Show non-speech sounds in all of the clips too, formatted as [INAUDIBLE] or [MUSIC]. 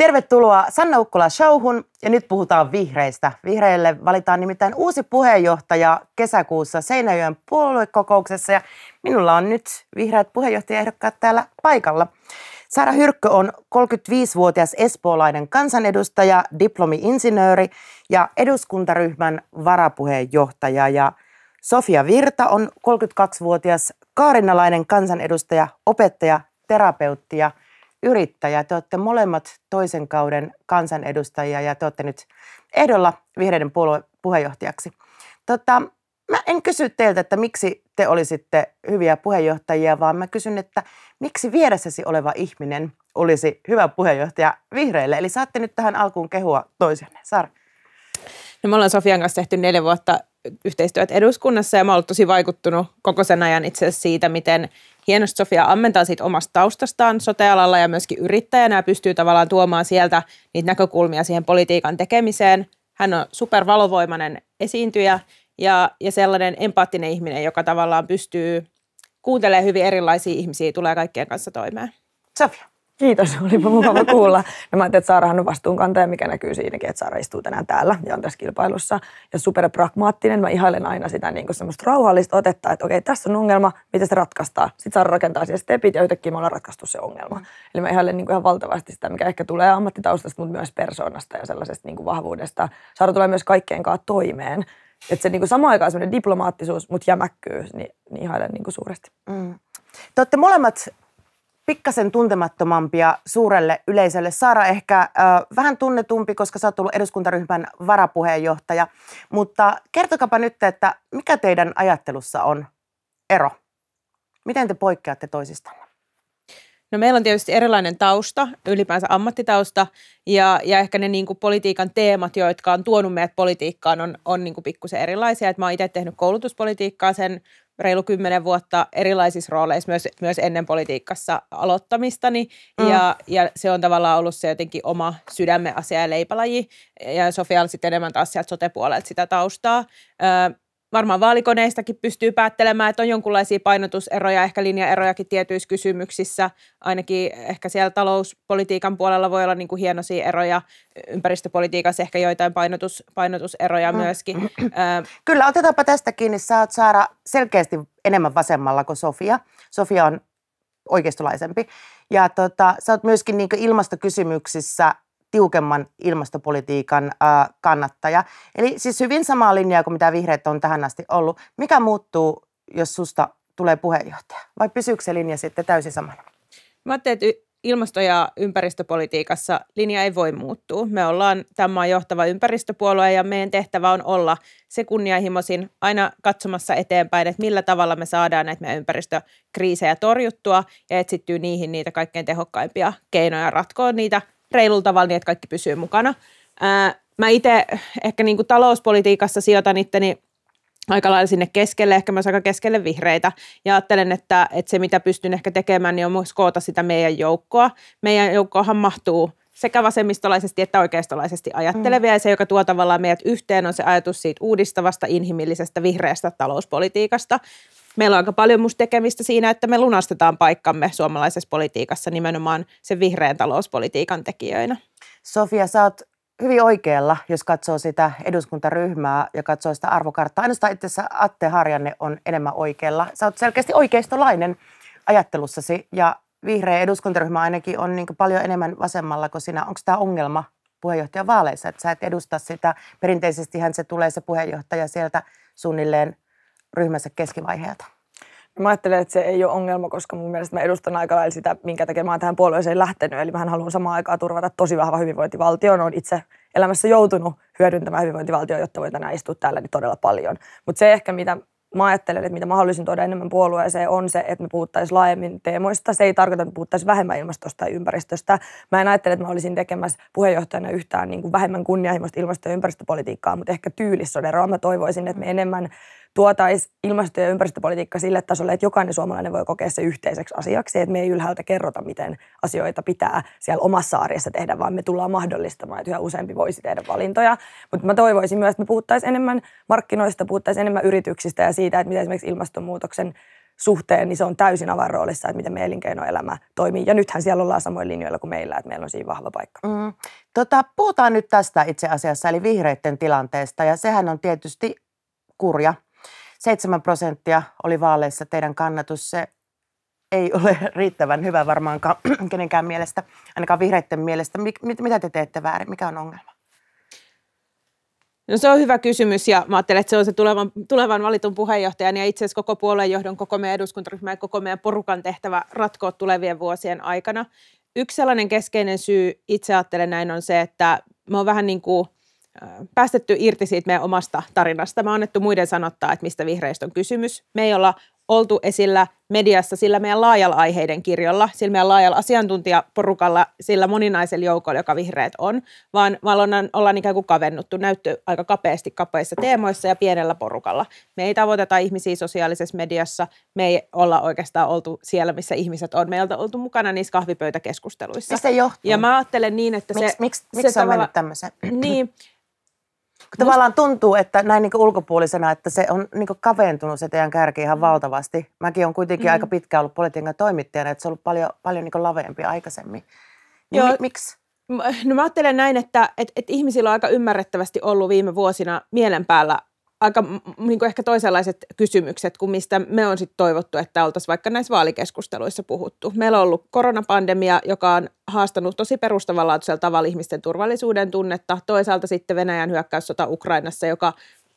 Tervetuloa Sanna Ukkola Showhun ja nyt puhutaan vihreistä. Vihreille valitaan nimittäin uusi puheenjohtaja kesäkuussa Seinäjoen puoluekokouksessa ja minulla on nyt vihreät puheenjohtajaehdokkaat täällä paikalla. Saara Hyrkkö on 35-vuotias espoolainen kansanedustaja, diplomi-insinööri ja eduskuntaryhmän varapuheenjohtaja ja Sofia Virta on 32-vuotias kaarinalainen kansanedustaja, opettaja, terapeutti ja – yrittäjä. Te olette molemmat toisen kauden kansanedustajia ja te olette nyt ehdolla vihreiden puolueen puheenjohtajaksi. Tota, mä en kysy teiltä, että miksi te olisitte hyviä puheenjohtajia, vaan mä kysyn, että miksi vieressäsi oleva ihminen olisi hyvä puheenjohtaja vihreille? Eli saatte nyt tähän alkuun kehua toisenne. sar. No me ollaan Sofian kanssa tehty neljä vuotta yhteistyöt eduskunnassa ja mä oon ollut tosi vaikuttunut koko sen ajan itse asiassa siitä, miten hienosti Sofia ammentaa siitä omasta taustastaan sotealalla ja myöskin yrittäjänä ja pystyy tavallaan tuomaan sieltä niitä näkökulmia siihen politiikan tekemiseen. Hän on supervalovoimainen esiintyjä ja, ja sellainen empaattinen ihminen, joka tavallaan pystyy kuuntelemaan hyvin erilaisia ihmisiä, tulee kaikkien kanssa toimeen. Sofia. Kiitos, [LAUGHS] olipa mukava kuulla. Ja mä ajattelin, että Saarahan on vastuunkantaja, mikä näkyy siinäkin, että Saara istuu tänään täällä ja on tässä kilpailussa. Ja superpragmaattinen, mä ihailen aina sitä niin kuin semmoista rauhallista otetta, että okei, tässä on ongelma, miten se ratkaistaa. Sitten Saara rakentaa siihen stepit ja yhtäkkiä me ollaan ratkaistu se ongelma. Mm. Eli mä ihailen niin kuin ihan valtavasti sitä, mikä ehkä tulee ammattitaustasta, mutta myös persoonasta ja sellaisesta niin kuin vahvuudesta. Saara tulee myös kaikkeen kanssa toimeen. Että se niin kuin samaan aikaan semmoinen diplomaattisuus, mutta jämäkkyys, niin, niin ihailen niin kuin suuresti. Mm. Te olette molemmat pikkasen tuntemattomampia suurelle yleisölle. Saara ehkä äh, vähän tunnetumpi, koska sä oot ollut eduskuntaryhmän varapuheenjohtaja, mutta kertokapa nyt, että mikä teidän ajattelussa on ero? Miten te poikkeatte toisistanne? No meillä on tietysti erilainen tausta, ylipäänsä ammattitausta ja, ja ehkä ne niin kuin politiikan teemat, jotka on tuonut meidät politiikkaan, on, on niin kuin pikkusen erilaisia. Et mä oon itse tehnyt koulutuspolitiikkaa sen reilu kymmenen vuotta erilaisissa rooleissa myös, myös ennen politiikassa aloittamistani. Mm. Ja, ja se on tavallaan ollut se jotenkin oma sydämen asia ja leipälaji. Ja Sofia on sitten enemmän taas sieltä sote sitä taustaa varmaan vaalikoneistakin pystyy päättelemään, että on jonkinlaisia painotuseroja, ehkä linjaerojakin tietyissä kysymyksissä. Ainakin ehkä siellä talouspolitiikan puolella voi olla niin kuin hienoisia eroja, ympäristöpolitiikassa ehkä joitain painotus, painotuseroja mm. myöskin. [CLEARS THROAT] Kyllä, otetaanpa tästä kiinni. Sä oot Saara selkeästi enemmän vasemmalla kuin Sofia. Sofia on oikeistolaisempi. Ja tota, sä oot myöskin niin ilmastokysymyksissä tiukemman ilmastopolitiikan kannattaja. Eli siis hyvin samaa linjaa kuin mitä vihreät on tähän asti ollut. Mikä muuttuu, jos susta tulee puheenjohtaja? Vai pysyykö se linja sitten täysin samana? Mä ajattelin, että ilmasto- ja ympäristöpolitiikassa linja ei voi muuttua. Me ollaan tämän johtava ympäristöpuolue ja meidän tehtävä on olla se kunnianhimoisin aina katsomassa eteenpäin, että millä tavalla me saadaan näitä meidän ympäristökriisejä torjuttua ja etsittyy niihin niitä kaikkein tehokkaimpia keinoja ratkoa niitä reilulla tavalla niin, että kaikki pysyy mukana. Ää, mä itse ehkä niin kuin talouspolitiikassa sijoitan itteni aika lailla sinne keskelle, ehkä myös aika keskelle vihreitä. Ja ajattelen, että, että se mitä pystyn ehkä tekemään, niin on myös koota sitä meidän joukkoa. Meidän joukkoahan mahtuu sekä vasemmistolaisesti että oikeistolaisesti ajattelevia. Mm. Ja se, joka tuo tavallaan meidät yhteen, on se ajatus siitä uudistavasta, inhimillisestä, vihreästä talouspolitiikasta meillä on aika paljon musta tekemistä siinä, että me lunastetaan paikkamme suomalaisessa politiikassa nimenomaan sen vihreän talouspolitiikan tekijöinä. Sofia, sä oot hyvin oikealla, jos katsoo sitä eduskuntaryhmää ja katsoo sitä arvokarttaa. Ainoastaan itse asiassa Atte Harjanne on enemmän oikealla. Sä oot selkeästi oikeistolainen ajattelussasi ja vihreä eduskuntaryhmä ainakin on niin paljon enemmän vasemmalla kuin sinä. Onko tämä ongelma puheenjohtajan vaaleissa, että sä et edusta sitä. Perinteisesti hän se tulee se puheenjohtaja sieltä suunnilleen ryhmänsä keskivaiheelta. Mä ajattelen, että se ei ole ongelma, koska mun mielestä mä edustan aika lailla sitä, minkä takia mä oon tähän puolueeseen lähtenyt. Eli mä haluan samaan aikaan turvata tosi vahva hyvinvointivaltio. on itse elämässä joutunut hyödyntämään hyvinvointivaltio, jotta voi tänään istua täällä niin todella paljon. Mutta se ehkä, mitä mä ajattelen, että mitä mä haluaisin tuoda enemmän puolueeseen, on se, että me puhuttaisiin laajemmin teemoista. Se ei tarkoita, että puhuttaisiin vähemmän ilmastosta ja ympäristöstä. Mä en ajattele, että mä olisin tekemässä puheenjohtajana yhtään niin kuin vähemmän kunnianhimoista ilmasto- ja ympäristöpolitiikkaa, mutta ehkä tyylissä on eroa. Mä toivoisin, että me enemmän tuotaisiin ilmasto- ja ympäristöpolitiikka sille tasolle, että jokainen suomalainen voi kokea se yhteiseksi asiaksi, että me ei ylhäältä kerrota, miten asioita pitää siellä omassa arjessa tehdä, vaan me tullaan mahdollistamaan, että yhä useampi voisi tehdä valintoja. Mutta mä toivoisin myös, että me puhuttaisiin enemmän markkinoista, puhuttaisiin enemmän yrityksistä ja siitä, että miten esimerkiksi ilmastonmuutoksen suhteen, niin se on täysin avainroolissa, että miten me elinkeinoelämä toimii. Ja nythän siellä ollaan samoin linjoilla kuin meillä, että meillä on siinä vahva paikka. Mm. Tota, puhutaan nyt tästä itse asiassa, eli vihreiden tilanteesta. Ja sehän on tietysti kurja 7 prosenttia oli vaaleissa teidän kannatus. Se ei [LAUGHS] ole riittävän hyvä varmaankaan [CLEARS THROAT] kenenkään mielestä, ainakaan vihreiden mielestä. mitä te teette väärin? Mikä on ongelma? No se on hyvä kysymys ja mä ajattelen, että se on se tulevan, tulevan valitun puheenjohtajan ja itse asiassa koko johdon koko meidän eduskuntaryhmän ja koko meidän porukan tehtävä ratkoa tulevien vuosien aikana. Yksi sellainen keskeinen syy itse ajattelen näin on se, että mä oon vähän niin kuin – päästetty irti siitä meidän omasta tarinasta. Me on annettu muiden sanottaa, että mistä vihreistä on kysymys. Me ei olla oltu esillä mediassa sillä meidän laajalla aiheiden kirjolla, sillä meidän laajalla asiantuntijaporukalla, sillä moninaisella joukolla, joka vihreät on, vaan, vaan ollaan, ollaan ikään kuin kavennuttu, näytty aika kapeasti kapeissa teemoissa ja pienellä porukalla. Me ei tavoiteta ihmisiä sosiaalisessa mediassa, me ei olla oikeastaan oltu siellä, missä ihmiset on. Me ei oltu mukana niissä kahvipöytäkeskusteluissa. Se johtuu? Ja mä ajattelen niin, että se... Miksi miks, miks se on mennyt tämmöiseen? Niin, kun tavallaan tuntuu, että näin niin ulkopuolisena, että se on niin kaventunut se teidän kärki ihan mm. valtavasti. Mäkin on kuitenkin mm-hmm. aika pitkään ollut politiikan toimittajana, että se on ollut paljon, paljon niin laveempi aikaisemmin. Niin Joo. Mi- miksi? No mä ajattelen näin, että et, et ihmisillä on aika ymmärrettävästi ollut viime vuosina mielen päällä aika niin kuin ehkä toisenlaiset kysymykset kuin mistä me on sitten toivottu, että oltaisiin vaikka näissä vaalikeskusteluissa puhuttu. Meillä on ollut koronapandemia, joka on haastanut tosi perustavanlaatuisella tavalla ihmisten turvallisuuden tunnetta. Toisaalta sitten Venäjän hyökkäyssota Ukrainassa, joka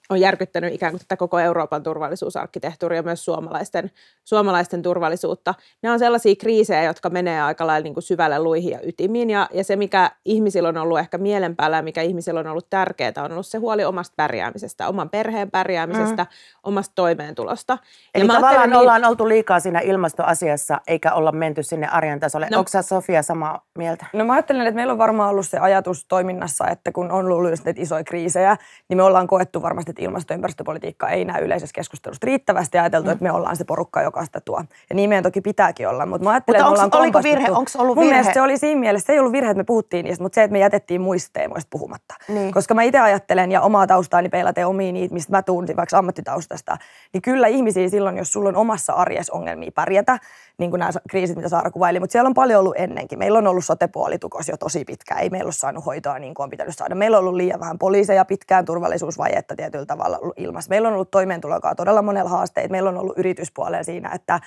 on järkyttänyt ikään kuin tätä koko Euroopan turvallisuusarkkitehtuuria, myös suomalaisten, suomalaisten turvallisuutta. Nämä on sellaisia kriisejä, jotka menee aika lailla niin kuin syvälle luihin ja ytimiin, ja, ja se, mikä ihmisillä on ollut ehkä mielen päällä, mikä ihmisillä on ollut tärkeää, on ollut se huoli omasta pärjäämisestä, oman perheen pärjäämisestä, mm. omasta toimeentulosta. Eli ja tavallaan niin, ollaan oltu liikaa siinä ilmastoasiassa, eikä olla menty sinne arjen tasolle. No, Onko Sofia samaa mieltä? No mä ajattelen, että meillä on varmaan ollut se ajatus toiminnassa, että kun on ollut näitä isoja kriisejä, niin me ollaan koettu varmasti että ilmasto- ja ympäristöpolitiikka ei näy yleisessä keskustelussa riittävästi ajateltu, mm. että me ollaan se porukka, joka sitä tuo. Ja niin meidän toki pitääkin olla, mutta mä ajattelen, mutta onks, että oliko virhe? Onko ollut Mun virhe? mielestä se oli siinä mielessä, se ei ollut virhe, että me puhuttiin niistä, mutta se, että me jätettiin muista teemoista puhumatta. Niin. Koska mä itse ajattelen ja omaa taustaani peilaten omiin niitä, mistä mä tuun vaikka ammattitaustasta, niin kyllä ihmisiä silloin, jos sulla on omassa arjessa ongelmia pärjätä, niin kuin nämä kriisit, mitä Saara kuvaili, mutta siellä on paljon ollut ennenkin. Meillä on ollut sotepuolitukos jo tosi pitkään, ei meillä ole saanut hoitoa niin kuin on pitänyt saada. Meillä on ollut liian vähän poliiseja, pitkään turvallisuusvajetta tietyllä tietyllä tavalla ilmassa. Meillä on ollut toimeentulokaa todella monella haasteita. Meillä on ollut yrityspuolella siinä, että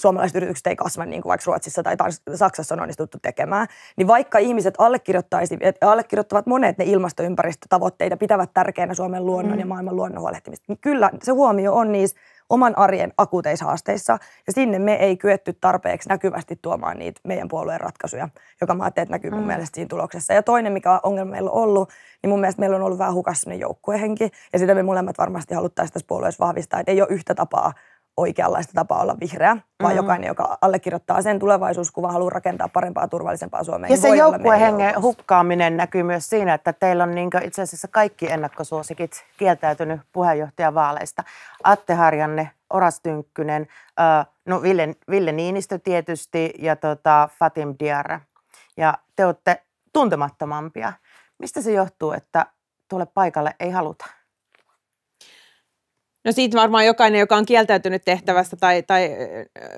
suomalaiset yritykset ei kasva niin kuin vaikka Ruotsissa tai Saksassa on onnistuttu tekemään, niin vaikka ihmiset allekirjoittavat monet ne ilmastoympäristötavoitteita, pitävät tärkeänä Suomen luonnon mm. ja maailman luonnon huolehtimista, niin kyllä se huomio on niissä oman arjen haasteissa, ja sinne me ei kyetty tarpeeksi näkyvästi tuomaan niitä meidän puolueen ratkaisuja, joka mä ajattelin, että näkyy mun mm. mielestä siinä tuloksessa. Ja toinen, mikä ongelma meillä on ollut, niin mun mielestä meillä on ollut vähän hukassa joukkuehenki, ja sitä me molemmat varmasti haluttaisiin tässä puolueessa vahvistaa, että ei ole yhtä tapaa oikeanlaista tapaa olla vihreä, vaan mm-hmm. jokainen, joka allekirjoittaa sen tulevaisuuskuva, haluaa rakentaa parempaa, turvallisempaa Suomea. Ja niin se joukkuehengen hukkaaminen näkyy myös siinä, että teillä on niin itse asiassa kaikki ennakkosuosikit kieltäytynyt puheenjohtajavaaleista. Atte Harjanne, Oras Tynkkynen, no Ville, Ville Niinistö tietysti ja tota Fatim Diarra. Ja te olette tuntemattomampia. Mistä se johtuu, että tuolle paikalle ei haluta? No siitä varmaan jokainen, joka on kieltäytynyt tehtävästä tai, tai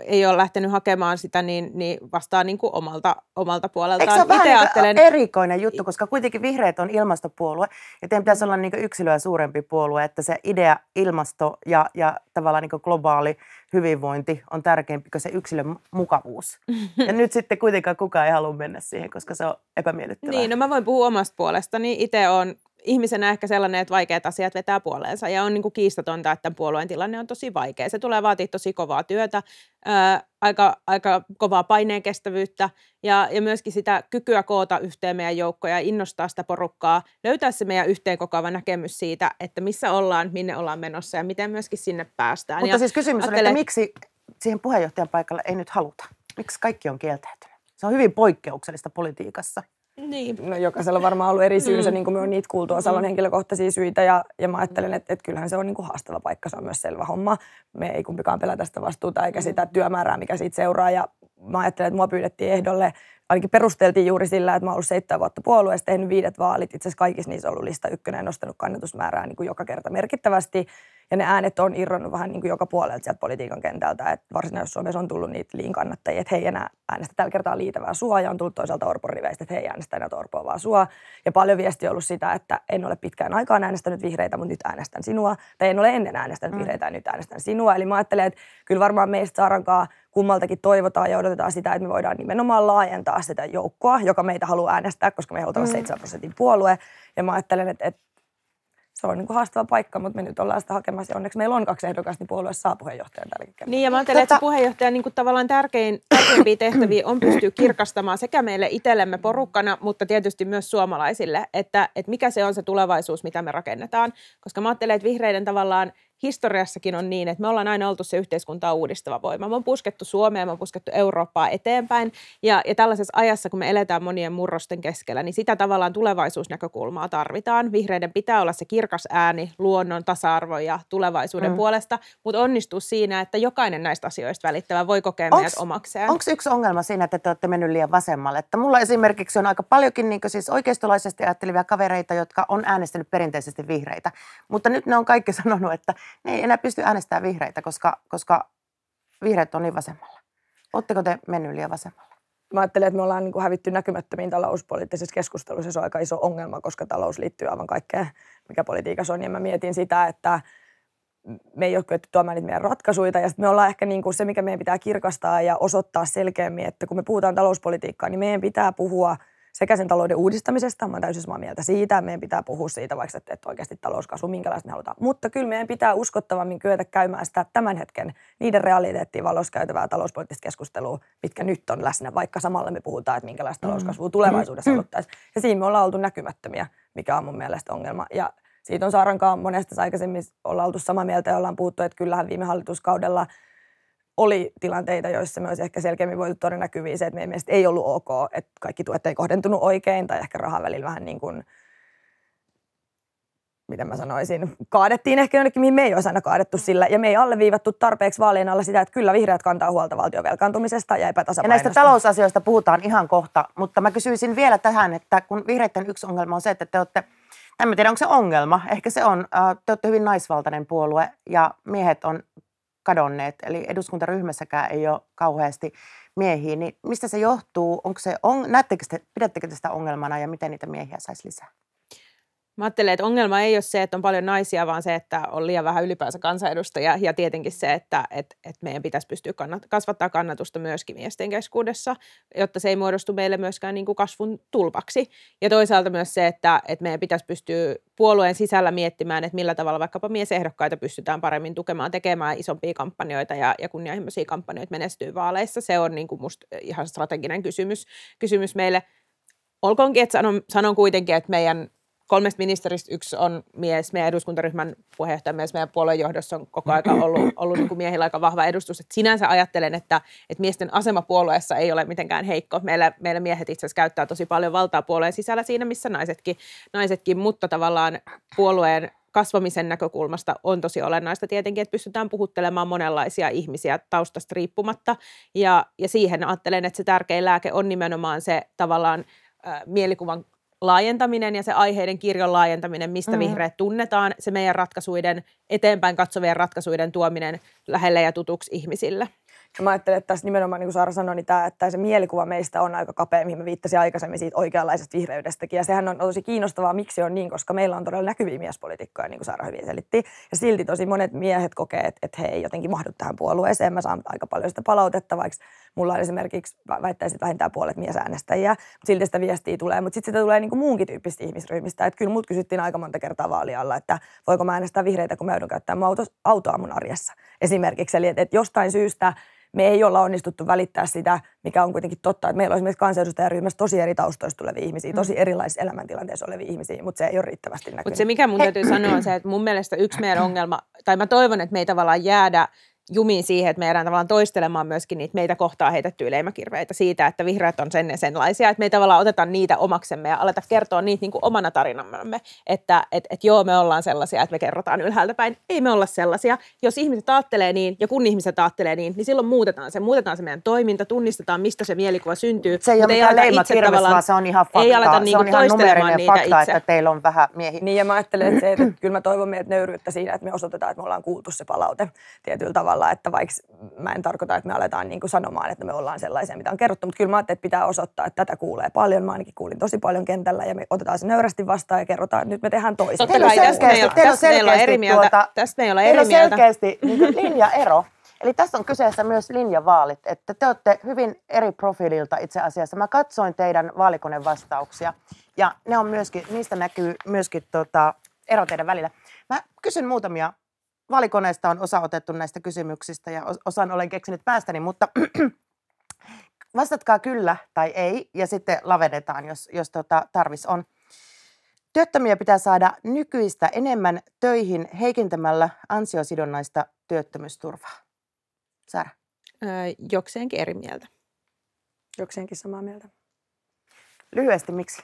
ei ole lähtenyt hakemaan sitä, niin, niin vastaa niin kuin omalta, omalta puoleltaan. Eikö se ole vähän niinku erikoinen juttu, koska kuitenkin vihreät on ilmastopuolue ja teidän pitäisi olla niin kuin yksilöä suurempi puolue, että se idea ilmasto ja, ja tavallaan niin kuin globaali hyvinvointi on tärkeämpi kuin se yksilön mukavuus. Ja nyt sitten kuitenkaan kukaan ei halua mennä siihen, koska se on epämiellyttävää. Niin, no mä voin puhua omasta puolestani. Itse olen ihmisenä ehkä sellainen, että vaikeat asiat vetää puoleensa ja on niin kuin kiistatonta, että tämän puolueen tilanne on tosi vaikea. Se tulee vaatii tosi kovaa työtä, ää, aika, aika kovaa paineen kestävyyttä ja, ja myöskin sitä kykyä koota yhteen meidän joukkoja, innostaa sitä porukkaa, löytää se meidän yhteen kokoava näkemys siitä, että missä ollaan, minne ollaan menossa ja miten myöskin sinne päästään. Mutta ja siis kysymys on, että miksi siihen puheenjohtajan paikalle ei nyt haluta? Miksi kaikki on kieltäytynyt? Se on hyvin poikkeuksellista politiikassa. Niin. No, jokaisella on varmaan ollut eri syynsä, mm. niin kuin me on niitä kuultu, on mm. henkilökohtaisia syitä ja, ja mä ajattelen, että, että kyllähän se on niin kuin haastava paikka, se on myös selvä homma. Me ei kumpikaan pelätä sitä vastuuta eikä mm. sitä työmäärää, mikä siitä seuraa ja mä ajattelen, että mua pyydettiin ehdolle, ainakin perusteltiin juuri sillä, että mä oon ollut seitsemän vuotta puolueessa, tehnyt viidet vaalit, itse asiassa kaikissa niissä ollut lista ykkönen ja nostanut kannatusmäärää niin kuin joka kerta merkittävästi ja ne äänet on irronnut vähän niin kuin joka puolelta sieltä politiikan kentältä. Että Varsinais-Suomessa on tullut niitä liin kannattajia, että hei enää äänestä tällä kertaa liitävää sua. Ja on tullut toisaalta Orpon riveistä, että hei äänestä enää Orpoa vaan sua. Ja paljon viesti on ollut sitä, että en ole pitkään aikaan äänestänyt vihreitä, mutta nyt äänestän sinua. Tai en ole ennen äänestänyt mm. vihreitä ja nyt äänestän sinua. Eli mä ajattelen, että kyllä varmaan meistä Saarankaa kummaltakin toivotaan ja odotetaan sitä, että me voidaan nimenomaan laajentaa sitä joukkoa, joka meitä haluaa äänestää, koska me halutaan mm. 7 prosentin puolue. Ja mä ajattelen, että, että se on niin kuin haastava paikka, mutta me nyt ollaan sitä hakemassa. Ja onneksi meillä on kaksi ehdokasta, niin puolue saa puheenjohtajan tällä hetkellä. Niin, ja mä ajattelen, että tota- puheenjohtajan niin kuin tavallaan tärkein, tärkeimpiä tehtäviä on pystyä [CLEARS THROAT] kirkastamaan sekä meille itsellemme porukkana, mutta tietysti myös suomalaisille, että, että mikä se on se tulevaisuus, mitä me rakennetaan. Koska mä ajattelen, että vihreiden tavallaan historiassakin on niin, että me ollaan aina oltu se yhteiskunta uudistava voima. Me on puskettu Suomea, me on puskettu Eurooppaa eteenpäin. Ja, ja tällaisessa ajassa, kun me eletään monien murrosten keskellä, niin sitä tavallaan tulevaisuusnäkökulmaa tarvitaan. Vihreiden pitää olla se kirkas ääni luonnon, tasa-arvo ja tulevaisuuden mm. puolesta, mutta onnistuu siinä, että jokainen näistä asioista välittävä voi kokea onks, meidät omakseen. Onko yksi ongelma siinä, että te olette mennyt liian vasemmalle? Että mulla esimerkiksi on aika paljonkin niin siis oikeistolaisesti ajattelevia kavereita, jotka on äänestänyt perinteisesti vihreitä. Mutta nyt ne on kaikki [LAUGHS] sanonut, että ne niin ei enää pysty äänestämään vihreitä, koska, koska vihreät on niin vasemmalla. Oletteko te mennyt liian vasemmalla? Mä ajattelen, että me ollaan niin kuin hävitty näkymättömiin talouspoliittisessa keskustelussa. Se on aika iso ongelma, koska talous liittyy aivan kaikkeen, mikä politiikassa on. Ja mä mietin sitä, että me ei ole kyetty tuomaan niitä meidän ratkaisuja. Ja me ollaan ehkä niin kuin se, mikä meidän pitää kirkastaa ja osoittaa selkeämmin, että kun me puhutaan talouspolitiikkaa, niin meidän pitää puhua – sekä sen talouden uudistamisesta, mä oon täysin samaa mieltä siitä, meidän pitää puhua siitä vaikka, että, että oikeasti talouskasvu, minkälaista me halutaan. Mutta kyllä meidän pitää uskottavammin kyetä käymään sitä tämän hetken niiden realiteettiin valossa käytävää talouspoliittista keskustelua, mitkä nyt on läsnä, vaikka samalla me puhutaan, että minkälaista mm. talouskasvua tulevaisuudessa mm. haluttaisiin. Ja siinä me ollaan oltu näkymättömiä, mikä on mun mielestä ongelma. Ja siitä on Saarankaan monesta aikaisemmin ollaan oltu samaa mieltä ja ollaan puhuttu, että kyllähän viime hallituskaudella – oli tilanteita, joissa me olisi ehkä selkeämmin voitu tuoda näkyviin se, että meidän mielestä ei ollut ok, että kaikki tuet ei kohdentunut oikein tai ehkä rahan välillä vähän niin kuin, miten mä sanoisin, kaadettiin ehkä jonnekin, mihin me ei olisi aina kaadettu sillä. Ja me ei alleviivattu tarpeeksi vaalien alla sitä, että kyllä vihreät kantaa huolta valtion velkaantumisesta ja epätasapainosta. Ja näistä talousasioista puhutaan ihan kohta, mutta mä kysyisin vielä tähän, että kun vihreiden yksi ongelma on se, että te olette en tiedä, onko se ongelma. Ehkä se on. Äh, te olette hyvin naisvaltainen puolue ja miehet on kadonneet, eli eduskuntaryhmässäkään ei ole kauheasti miehiä, niin mistä se johtuu? Onko se, on, näettekö te, pidättekö te sitä ongelmana ja miten niitä miehiä saisi lisää? Mä ajattelen, että ongelma ei ole se, että on paljon naisia, vaan se, että on liian vähän ylipäänsä kansanedustajia ja tietenkin se, että että että meidän pitäisi pystyä kannat- kasvattaa kannatusta myöskin miesten keskuudessa, jotta se ei muodostu meille myöskään niin kuin kasvun tulpaksi. Ja toisaalta myös se, että että meidän pitäisi pystyä puolueen sisällä miettimään, että millä tavalla vaikkapa miesehdokkaita pystytään paremmin tukemaan, tekemään isompia kampanjoita ja, ja kunnianhimoisia kampanjoita menestyy vaaleissa. Se on niin kuin musta eh, ihan strateginen kysymys, kysymys meille. Olkoonkin, että sanon, sanon kuitenkin, että meidän kolmesta ministeristä yksi on mies, meidän eduskuntaryhmän puheenjohtaja, myös meidän puolueen johdossa on koko aika ollut, ollut niin kuin miehillä aika vahva edustus. Et sinänsä ajattelen, että, että miesten asema puolueessa ei ole mitenkään heikko. Meillä, meillä miehet itse asiassa käyttää tosi paljon valtaa puolueen sisällä siinä, missä naisetkin, naisetkin mutta tavallaan puolueen kasvamisen näkökulmasta on tosi olennaista tietenkin, että pystytään puhuttelemaan monenlaisia ihmisiä taustasta riippumatta. Ja, ja siihen ajattelen, että se tärkein lääke on nimenomaan se tavallaan mielikuvan laajentaminen ja se aiheiden kirjon laajentaminen, mistä mm. vihreät tunnetaan, se meidän ratkaisuiden, eteenpäin katsovien ratkaisuiden tuominen lähelle ja tutuksi ihmisille. Ja mä ajattelen, että tässä nimenomaan, niin kuin Saara sanoi, niin tämä, että se mielikuva meistä on aika kapea, mihin mä viittasin aikaisemmin siitä oikeanlaisesta vihreydestäkin. Ja sehän on tosi kiinnostavaa, miksi on niin, koska meillä on todella näkyviä miespolitiikkoja, niin kuin Saara hyvin selitti. Ja silti tosi monet miehet kokee, että, he ei jotenkin mahdu tähän puolueeseen. Mä saan aika paljon sitä palautetta, vaikka mulla on esimerkiksi, väittäisin, vähintään puolet miesäänestäjiä. Mutta silti sitä viestiä tulee, mutta sitten sitä tulee niin kuin muunkin tyyppistä ihmisryhmistä. Että kyllä mut kysyttiin aika monta kertaa vaalialla, että voiko mä äänestää vihreitä, kun mä joudun käyttämään autoa mun arjessa esimerkiksi. Eli että et jostain syystä me ei olla onnistuttu välittää sitä, mikä on kuitenkin totta, että meillä on esimerkiksi kansanedustajaryhmässä tosi eri taustoista tulevia ihmisiä, mm. tosi erilaisissa elämäntilanteissa olevia ihmisiä, mutta se ei ole riittävästi näkynyt. Mutta se, mikä mun täytyy sanoa, on se, että mun mielestä yksi meidän ongelma, tai mä toivon, että me ei tavallaan jäädä jumiin siihen, että me jäädään tavallaan toistelemaan myöskin niitä meitä kohtaa heitettyjä leimakirveitä siitä, että vihreät on sen ja senlaisia, että me ei tavallaan oteta niitä omaksemme ja aleta kertoa niitä niin kuin omana tarinamme, että et, et joo me ollaan sellaisia, että me kerrotaan ylhäältä päin, ei me olla sellaisia. Jos ihmiset ajattelee niin ja kun ihmiset ajattelee niin, niin silloin muutetaan se, muutetaan se meidän toiminta, tunnistetaan mistä se mielikuva syntyy. Se ei ole mitään leimakirve, vaan se on ihan fakta, ei aleta, niin se niinku on ihan numerinen fakta, itse. että teillä on vähän miehiä. Niin ja mä ajattelen, että, se, että kyllä mä toivon meidät nöyryyttä siinä, että me osoitetaan, että me ollaan kuultu se palaute tietyllä tavalla tavalla, että vaikka mä en tarkoita, että me aletaan niin kuin sanomaan, että me ollaan sellaisia, mitä on kerrottu, mutta kyllä mä ajattelin, että pitää osoittaa, että tätä kuulee paljon. Mä ainakin kuulin tosi paljon kentällä ja me otetaan se nöyrästi vastaan ja kerrotaan, että nyt me tehdään toisin. Totta kai, tässä meillä on, on eri mieltä. Tuota, tässä meillä on eri mieltä. selkeästi niinku linjaero. Eli tässä on kyseessä myös linjavaalit, että te olette hyvin eri profiililta itse asiassa. Mä katsoin teidän vaalikoneen vastauksia ja ne on myöskin, niistä näkyy myöskin tota, ero teidän välillä. Mä kysyn muutamia valikoneesta on osa otettu näistä kysymyksistä ja osan olen keksinyt päästäni, mutta [CLEARS THROAT] vastatkaa kyllä tai ei ja sitten lavedetaan, jos, jos tota, tarvis on. Työttömiä pitää saada nykyistä enemmän töihin heikentämällä ansiosidonnaista työttömyysturvaa. Sara? Öö, jokseenkin eri mieltä. Jokseenkin samaa mieltä. Lyhyesti miksi?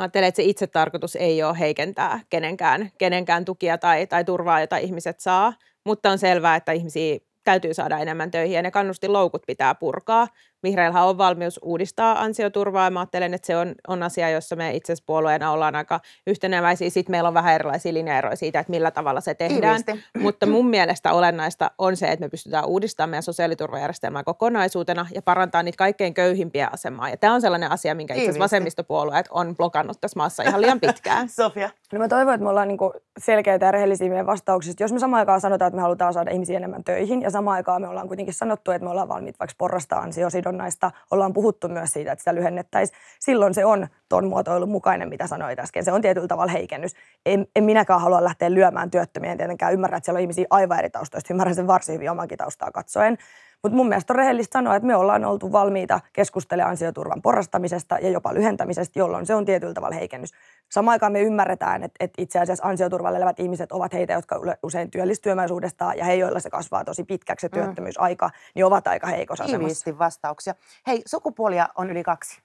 ajattelen, että se itse tarkoitus ei ole heikentää kenenkään, kenenkään tukia tai, tai turvaa, jota ihmiset saa, mutta on selvää, että ihmisiä täytyy saada enemmän töihin ja ne loukut pitää purkaa. Vihreillähän on valmius uudistaa ansioturvaa. Mä ajattelen, että se on, on asia, jossa me itse asiassa puolueena ollaan aika yhteneväisiä. Sitten meillä on vähän erilaisia linjaeroja siitä, että millä tavalla se tehdään. Yhdistä. Mutta mun mielestä olennaista on se, että me pystytään uudistamaan meidän sosiaaliturvajärjestelmää kokonaisuutena ja parantaa niitä kaikkein köyhimpiä asemaa. Ja tämä on sellainen asia, minkä itse asiassa vasemmistopuolueet on blokannut tässä maassa ihan liian pitkään. [LAUGHS] Sofia. No mä toivon, että me ollaan niinku selkeitä ja rehellisiä meidän vastauksista. Jos me samaan aikaan sanotaan, että me halutaan saada ihmisiä enemmän töihin ja samaan aikaan me ollaan kuitenkin sanottu, että me ollaan valmiit vaikka porrastaa ansiosidon sidonnaista ollaan puhuttu myös siitä, että sitä lyhennettäisiin. Silloin se on tuon muotoilun mukainen, mitä sanoit äsken. Se on tietyllä tavalla heikennys. En, en minäkään halua lähteä lyömään työttömiä. En tietenkään ymmärrä, että siellä on ihmisiä aivan eri taustoista. Ymmärrän sen varsin hyvin omankin taustaa katsoen. Mutta mun mielestä on rehellistä sanoa, että me ollaan oltu valmiita keskustelemaan ansioturvan porrastamisesta ja jopa lyhentämisestä, jolloin se on tietyllä tavalla heikennys. Samaan aikaan me ymmärretään, että, että itse asiassa ansioturvalle elävät ihmiset ovat heitä, jotka usein työllistyvät ja he, joilla se kasvaa tosi pitkäksi se mm. työttömyysaika, niin ovat aika heikossa asemassa. Tiiviisti vastauksia. Hei, sukupuolia on yli kaksi.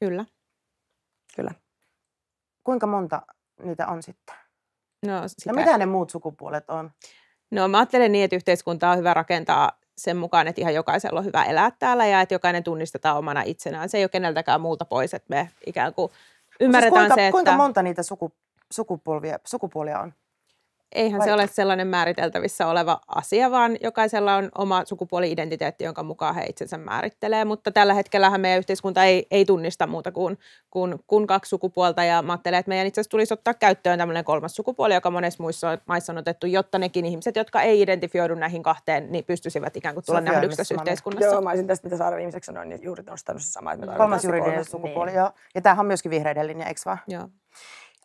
Kyllä. Kyllä. Kuinka monta niitä on sitten? No, sitä... Ja no mitä ne muut sukupuolet on? No mä ajattelen niin, että yhteiskuntaa on hyvä rakentaa sen mukaan, että ihan jokaisella on hyvä elää täällä ja että jokainen tunnistetaan omana itsenään. Se ei ole keneltäkään muuta pois, että me ikään kuin siis ymmärretään siis kuinka, se, että... Kuinka monta niitä suku, sukupolvia, sukupuolia on? eihän Vai. se ole sellainen määriteltävissä oleva asia, vaan jokaisella on oma sukupuoli-identiteetti, jonka mukaan he itsensä määrittelee. Mutta tällä hetkellä meidän yhteiskunta ei, ei tunnista muuta kuin, kuin, kuin kaksi sukupuolta. Ja mä ajattelen, että meidän itse asiassa tulisi ottaa käyttöön tämmöinen kolmas sukupuoli, joka monessa muissa maissa on otettu, jotta nekin ihmiset, jotka ei identifioidu näihin kahteen, niin pystyisivät ikään kuin tulla nähdyksi tässä yhteiskunnassa. Joo, mä olisin tästä, mitä Saara viimeiseksi sanoi, niin juuri nostanut se sama, että me Kolmas juridinen sukupuoli, niin. Ja tämähän on myöskin vihreiden linja, eikö vaan? Joo.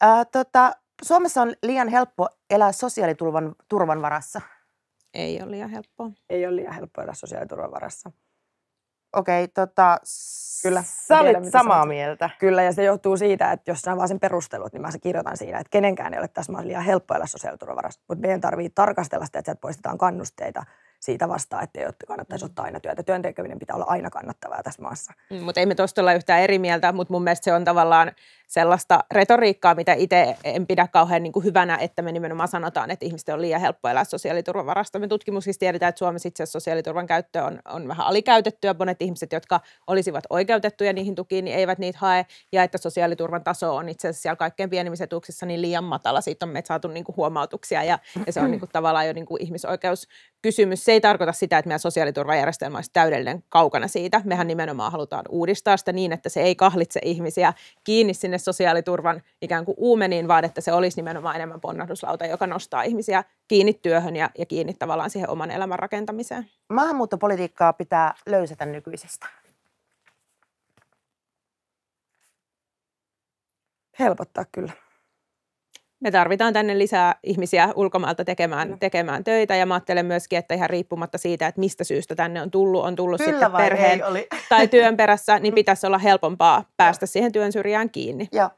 Äh, tota, Suomessa on liian helppo elää sosiaaliturvan turvan varassa. Ei ole liian helppoa. Ei ole liian helppoa elää sosiaaliturvan varassa. Okei, okay, tota, Kyllä. Sä olit tiedän, samaa sanot. mieltä. Kyllä, ja se johtuu siitä, että jos sä vaan sen perustelut, niin mä se kirjoitan siinä, että kenenkään ei ole tässä maassa liian helppo elää sosiaaliturvan varassa. Mutta meidän tarvii tarkastella sitä, että sieltä poistetaan kannusteita siitä vastaan, että ei ole, kannattaisi ottaa aina työtä. Työntekeminen pitää olla aina kannattavaa tässä maassa. Mm, mutta ei me tuosta olla yhtään eri mieltä, mutta mun mielestä se on tavallaan sellaista retoriikkaa, mitä itse en pidä kauhean niin kuin hyvänä, että me nimenomaan sanotaan, että ihmisten on liian helppo elää sosiaaliturvan varasta. Me tutkimuksissa tiedetään, että Suomessa itse sosiaaliturvan käyttö on, on vähän alikäytettyä. Monet ihmiset, jotka olisivat oikeutettuja niihin tukiin, niin eivät niitä hae, ja että sosiaaliturvan taso on itse asiassa siellä kaikkein pienimmissä etuuksissa niin liian matala. Siitä on meitä saatu niin kuin huomautuksia, ja, ja se on niin kuin tavallaan jo niin kuin ihmisoikeuskysymys. Se ei tarkoita sitä, että meidän sosiaaliturvajärjestelmä olisi täydellinen kaukana siitä. Mehän nimenomaan halutaan uudistaa sitä niin, että se ei kahlitse ihmisiä kiinni sinne sinne sosiaaliturvan ikään kuin uumeniin, vaan että se olisi nimenomaan enemmän ponnahduslauta, joka nostaa ihmisiä kiinni työhön ja, ja kiinni tavallaan siihen oman elämän rakentamiseen. Maahanmuuttopolitiikkaa pitää löysätä nykyisestä. Helpottaa kyllä me tarvitaan tänne lisää ihmisiä ulkomailta tekemään, Kyllä. tekemään töitä ja mä ajattelen myöskin, että ihan riippumatta siitä, että mistä syystä tänne on tullut, on tullut Kyllä sitten perheen oli. [LAUGHS] tai työn perässä, niin mm. pitäisi olla helpompaa päästä ja. siihen työn syrjään kiinni. Ja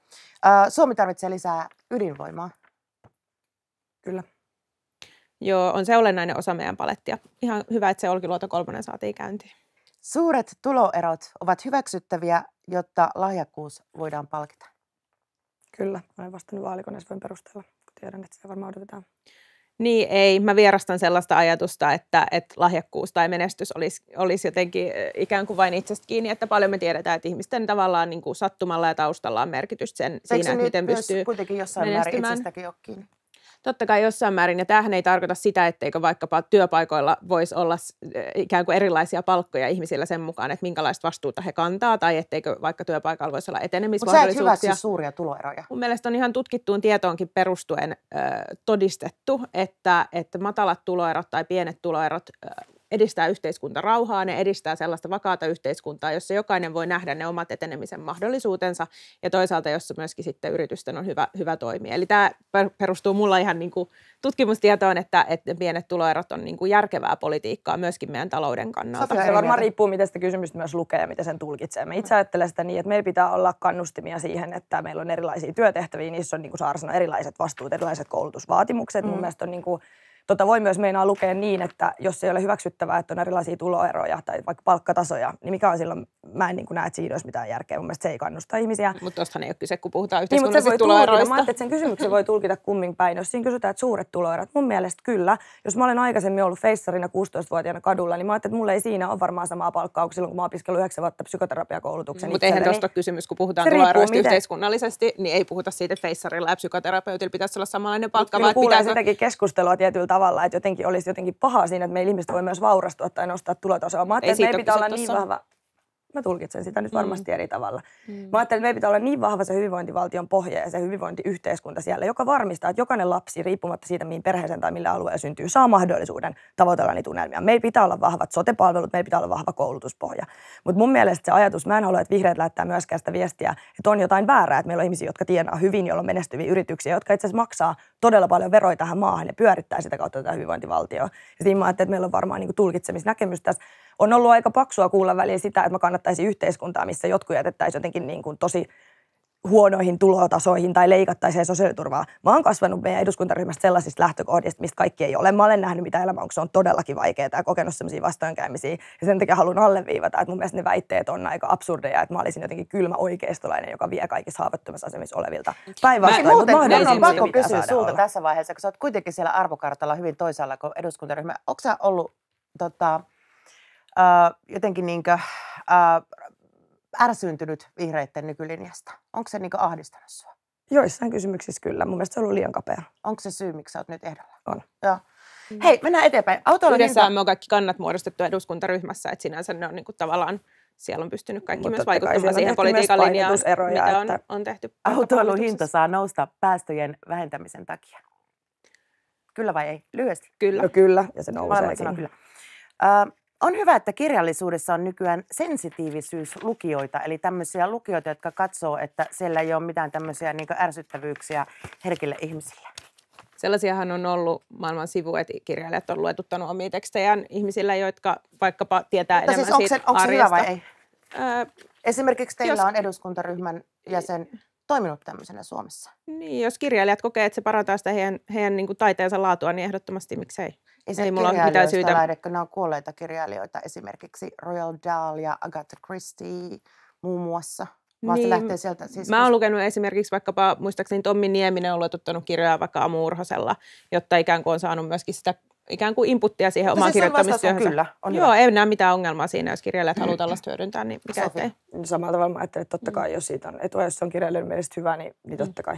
Suomi tarvitsee lisää ydinvoimaa. Kyllä. Joo, on se olennainen osa meidän palettia. Ihan hyvä, että se Olkiluoto kolmonen saatiin käyntiin. Suuret tuloerot ovat hyväksyttäviä, jotta lahjakkuus voidaan palkita. Kyllä, olen vastannut vaalikoneessa, perusteella, perustella, kun tiedän, että se varmaan odotetaan. Niin ei, mä vierastan sellaista ajatusta, että, että lahjakkuus tai menestys olisi, olisi jotenkin ikään kuin vain itsestä kiinni, että paljon me tiedetään, että ihmisten tavallaan niin kuin sattumalla ja taustalla on merkitystä sen, siinä, se että miten pystyy kuitenkin jossain menestymään. määrin itsestäkin ole kiinni? totta kai jossain määrin, ja tämähän ei tarkoita sitä, etteikö vaikkapa työpaikoilla voisi olla e, ikään kuin erilaisia palkkoja ihmisillä sen mukaan, että minkälaista vastuuta he kantaa, tai etteikö vaikka työpaikalla voisi olla etenemismahdollisuuksia. Mutta sä et suuria tuloeroja. Mun mielestä on ihan tutkittuun tietoonkin perustuen ö, todistettu, että, että matalat tuloerot tai pienet tuloerot ö, edistää yhteiskuntarauhaa, ne edistää sellaista vakaata yhteiskuntaa, jossa jokainen voi nähdä ne omat etenemisen mahdollisuutensa ja toisaalta, jossa myöskin sitten yritysten on hyvä, hyvä toimia. Eli tämä perustuu mulla ihan niin kuin tutkimustietoon, että, että pienet tuloerot on niin kuin järkevää politiikkaa myöskin meidän talouden kannalta. Sofia, se varmaan riippuu, miten sitä kysymystä myös lukee ja miten sen tulkitsee. Me itse ajattelen sitä niin, että meillä pitää olla kannustimia siihen, että meillä on erilaisia työtehtäviä, niissä on niin kuin Saara sanoi, erilaiset vastuut, erilaiset koulutusvaatimukset. Mm. Mun mielestä on niin kuin Tota, voi myös meinaa lukea niin, että jos ei ole hyväksyttävää, että on erilaisia tuloeroja tai vaikka palkkatasoja, niin mikä on silloin, mä en niin kuin näe, että siinä olisi mitään järkeä. Mun mielestä se ei kannusta ihmisiä. Mutta tuostahan ei ole kyse, kun puhutaan yhteiskunnallisista niin, mutta se voi tuloeroista. Tulkita. Mä että sen kysymyksen voi tulkita kummin päin. Jos siinä kysytään, että suuret tuloerot, mun mielestä kyllä. Jos mä olen aikaisemmin ollut feissarina 16-vuotiaana kadulla, niin mä ajattelin, että mulla ei siinä ole varmaan samaa palkkaa kuin silloin, kun mä opiskellut 9 vuotta psykoterapiakoulutuksen. Mutta eihän tuosta kysymys, kun puhutaan tuloeroista yhteiskunnallisesti, niin ei puhuta siitä, että feissarilla ja psykoterapeutilla pitäisi olla samanlainen palkka. Kyllä vaan kuulee pitäisi... sitäkin keskustelua tietyllä tavalla, että jotenkin olisi jotenkin paha siinä, että meillä ihmiset voi myös vaurastua tai nostaa tulotasoa. Mä ajattelin, että meidän pitää olla niin vahva mä tulkitsen sitä nyt mm. varmasti mm. eri tavalla. Mm. Mä ajattelin, että meidän pitää olla niin vahva se hyvinvointivaltion pohja ja se hyvinvointiyhteiskunta siellä, joka varmistaa, että jokainen lapsi, riippumatta siitä, mihin perheeseen tai millä alueella syntyy, saa mahdollisuuden tavoitella niitä unelmia. Meillä pitää olla vahvat sotepalvelut, meillä pitää olla vahva koulutuspohja. Mutta mun mielestä se ajatus, mä en halua, että vihreät lähettää myöskään sitä viestiä, että on jotain väärää, että meillä on ihmisiä, jotka tienaa hyvin, joilla on menestyviä yrityksiä, jotka itse asiassa maksaa todella paljon veroja tähän maahan ja pyörittää sitä kautta tätä hyvinvointivaltiota. Ja siinä mä että meillä on varmaan niin tulkitsemisnäkemys tässä on ollut aika paksua kuulla väliin sitä, että mä kannattaisin yhteiskuntaa, missä jotkut jätettäisiin jotenkin niin kuin tosi huonoihin tulotasoihin tai leikattaisiin sosiaaliturvaa. Mä oon kasvanut meidän eduskuntaryhmästä sellaisista lähtökohdista, mistä kaikki ei ole. Mä olen nähnyt, mitä elämä on, se on todellakin vaikeaa ja kokenut sellaisia vastoinkäymisiä. Ja sen takia haluan alleviivata, että mun mielestä ne väitteet on aika absurdeja, että mä olisin jotenkin kylmä oikeistolainen, joka vie kaikissa haavoittuvassa asemissa olevilta. Päinvastoin, mutta on pakko kysyä sulta tässä vaiheessa, kun sä oot kuitenkin siellä arvokartalla hyvin toisaalla kuin eduskuntaryhmä. Onko sä ollut tota, jotenkin kuin, äh, ärsyntynyt vihreiden nykylinjasta? Onko se niinkö ahdistanut sinua? Joissain kysymyksissä kyllä. Mun mielestä se on ollut liian kapea. Onko se syy, miksi olet nyt ehdolla? On. Joo. Hei, mennään eteenpäin. Yhdessä hinta... me on kaikki kannat muodostettu eduskuntaryhmässä, että sinänsä ne on niinku tavallaan siellä on pystynyt kaikki Mutta myös vaikuttamaan siihen politiikan linjaan, mitä on, on tehty. Autoilun hinta saa nousta päästöjen vähentämisen takia. Kyllä vai ei? Lyhyesti. Kyllä. No kyllä, ja se nousee. Kyllä. Äh, on hyvä, että kirjallisuudessa on nykyään sensitiivisyys lukijoita, eli tämmöisiä lukijoita, jotka katsoo, että siellä ei ole mitään tämmöisiä niin ärsyttävyyksiä herkille ihmisille. Sellaisiahan on ollut maailman sivu, että kirjailijat on luetuttanut omia tekstejään ihmisillä, jotka vaikkapa tietää Mutta siis enemmän siis onko se, siitä onko se hyvä vai ei? Öö, Esimerkiksi teillä jos, on eduskuntaryhmän jäsen toiminut tämmöisenä Suomessa. Niin, jos kirjailijat kokee, että se parantaa sitä heidän, heidän niin kuin taiteensa laatua, niin ehdottomasti miksei. Ei se ei mulla ole mitään syytä. kun ne on kuolleita kirjailijoita, esimerkiksi Royal Dahl ja Agatha Christie muun muassa. Vaan niin, se lähtee sieltä. Siis mä oon lukenut esimerkiksi vaikkapa, muistaakseni Tommi Nieminen on luetuttanut kirjoja vaikka Amuurhosella, jotta ikään kuin on saanut myöskin sitä ikään kuin inputtia siihen omaan siis kirjoittamistyöhön. Kyllä, on Joo, hyvä. ei näe mitään ongelmaa siinä, jos kirjailijat mm. haluaa tällaista hyödyntää, niin mikä Sofi. ettei. Samalla tavalla mä ajattelen, että totta mm. kai, jos siitä on etua, jos se on kirjailijan mielestä hyvä, niin, niin mm. totta kai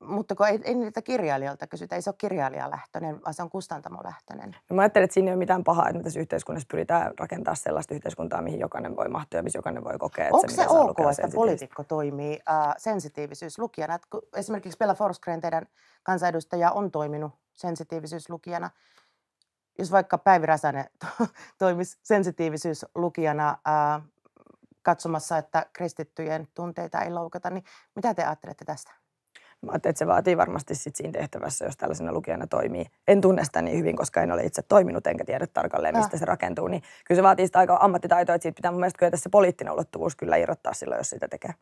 mutta kun ei, ei niitä kirjailijalta kysytä, ei se ole kirjailijalähtöinen, vaan se on kustantamolähtöinen. No mä ajattelen, että siinä ei ole mitään pahaa, että me tässä yhteiskunnassa pyritään rakentaa sellaista yhteiskuntaa, mihin jokainen voi mahtua ja missä jokainen voi kokea. Onko se, se ok, että poliitikko toimii äh, sensitiivisyyslukijana? Et kun esimerkiksi Bella Forsgren, teidän kansanedustaja, on toiminut sensitiivisyyslukijana. Jos vaikka Päivi Räsänen [LAUGHS] to- toimisi sensitiivisyyslukijana äh, katsomassa, että kristittyjen tunteita ei loukata, niin mitä te ajattelette tästä? Mä että se vaatii varmasti sit siinä tehtävässä, jos tällaisena lukijana toimii. En tunne sitä niin hyvin, koska en ole itse toiminut enkä tiedä tarkalleen, mistä ja. Ah. se rakentuu. Niin kyllä se vaatii sitä aika ammattitaitoa, että siitä pitää mun mielestä kyetä se poliittinen ulottuvuus kyllä irrottaa silloin, jos sitä tekee.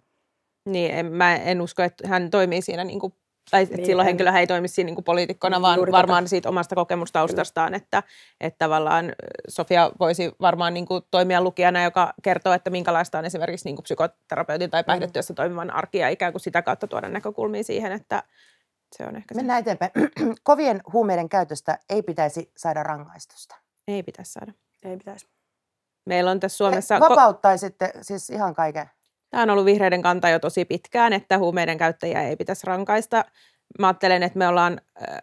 Niin, en, mä en usko, että hän toimii siinä niin kuin tai niin, silloin henkilö ei toimi siinä niinku niin poliitikkona, vaan juuri varmaan tota. siitä omasta kokemustaustastaan, että, että tavallaan Sofia voisi varmaan niin kuin toimia lukijana, joka kertoo, että minkälaista on esimerkiksi niin kuin psykoterapeutin tai mm. päihdetyössä toimivan arkia ikään kuin sitä kautta tuoda näkökulmia siihen, että se on ehkä Mennään se. eteenpäin. [CLEARS THROAT] Kovien huumeiden käytöstä ei pitäisi saada rangaistusta. Ei pitäisi saada. Ei pitäisi. Meillä on tässä Suomessa... Te vapauttaisitte siis ihan kaiken. Tämä on ollut vihreiden kanta jo tosi pitkään, että huumeiden käyttäjiä ei pitäisi rankaista. Mä ajattelen, että me ollaan, äh,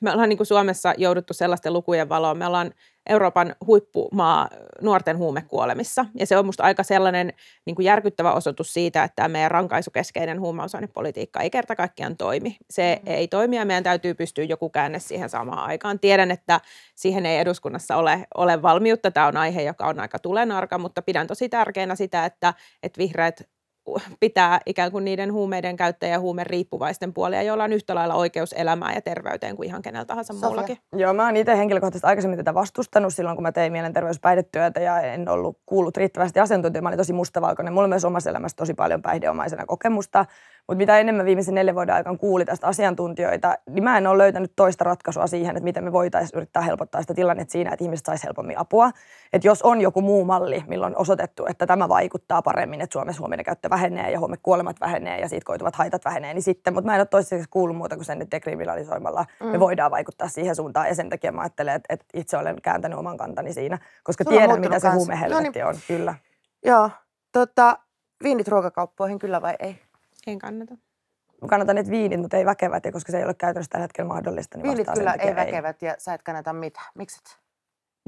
me ollaan niin kuin Suomessa jouduttu sellaisten lukujen valoon. Me ollaan Euroopan huippumaa nuorten huumekuolemissa. Ja se on minusta aika sellainen niin kuin järkyttävä osoitus siitä, että tämä meidän rankaisukeskeinen huumausainepolitiikka ei kerta kaikkiaan toimi. Se mm. ei toimi ja meidän täytyy pystyä joku käänne siihen samaan aikaan. Tiedän, että siihen ei eduskunnassa ole, ole valmiutta. Tämä on aihe, joka on aika tulenarka, mutta pidän tosi tärkeänä sitä, että, että vihreät pitää ikään kuin niiden huumeiden käyttäjä ja riippuvaisten puolia, joilla on yhtä lailla oikeus elämään ja terveyteen kuin ihan kenellä tahansa Sofia. muullakin. Joo, mä oon itse henkilökohtaisesti aikaisemmin tätä vastustanut silloin, kun mä tein mielenterveyspäihdetyötä ja en ollut kuullut riittävästi asiantuntijoita. Mä olin tosi mustavalkoinen. Mulla on myös omassa elämässä tosi paljon päihdeomaisena kokemusta. Mutta mitä enemmän viimeisen neljän vuoden aikaan kuuli tästä asiantuntijoita, niin mä en ole löytänyt toista ratkaisua siihen, että miten me voitaisiin yrittää helpottaa sitä tilannetta siinä, että ihmiset saisi helpommin apua. Että jos on joku muu malli, milloin on osoitettu, että tämä vaikuttaa paremmin, että Suomessa huomioiden käyttö vähenee ja huomekuolemat vähenee ja siitä koituvat haitat vähenee, niin sitten, mutta mä en ole toistaiseksi kuullut muuta kuin sen, että dekriminalisoimalla mm. me voidaan vaikuttaa siihen suuntaan ja sen takia mä ajattelen, että, että itse olen kääntänyt oman kantani siinä, koska Sulla tiedän, mitä se huumehelvetti no niin. on, kyllä. Joo, tota, viinit ruokakauppoihin kyllä vai ei? En kannata kannatan nyt viinit, mutta ei väkevät, ja koska se ei ole käytännössä tällä hetkellä mahdollista. Niin viinit kyllä ei, ei ja sä et kannata mitään. Mikset?